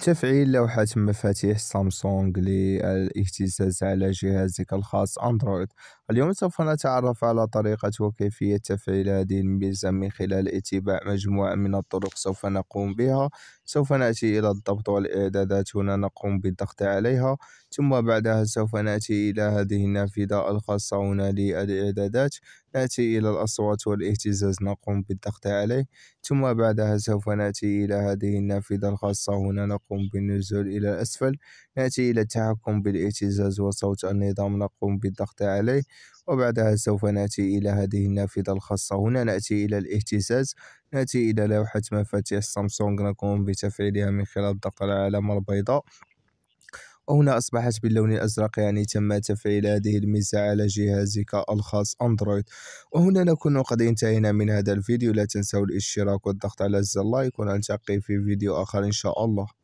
تفعيل لوحة مفاتيح سامسونج للاهتزاز على جهازك الخاص أندرويد اليوم سوف نتعرف على طريقة وكيفية تفعيل هذه الميزة من خلال اتباع مجموعة من الطرق سوف نقوم بها سوف نأتي إلى الضبط والإعدادات هنا نقوم بالضغط عليها ثم بعدها سوف نأتي إلى هذه النافذة الخاصة هنا للإعدادات نأتي إلى الأصوات والاهتزاز نقوم بالضغط عليه ثم بعدها سوف نأتي إلى هذه النافذة الخاصة هنا نقوم بالنزول إلى الأسفل نأتي إلى التحكم بالاهتزاز وصوت النظام نقوم بالضغط عليه وبعدها سوف نأتي إلى هذه النافذة الخاصة هنا نأتي إلى الاهتزاز نأتي إلى لوحة مفاتيح سامسونج نقوم بتفعيلها من خلال الضغط على العلامة البيضاء وهنا أصبحت باللون الأزرق يعني تم تفعيل هذه الميزة على جهازك الخاص أندرويد وهنا نكون قد انتهينا من هذا الفيديو لا تنسوا الاشتراك والضغط على زر لايك ونلتقي في فيديو آخر إن شاء الله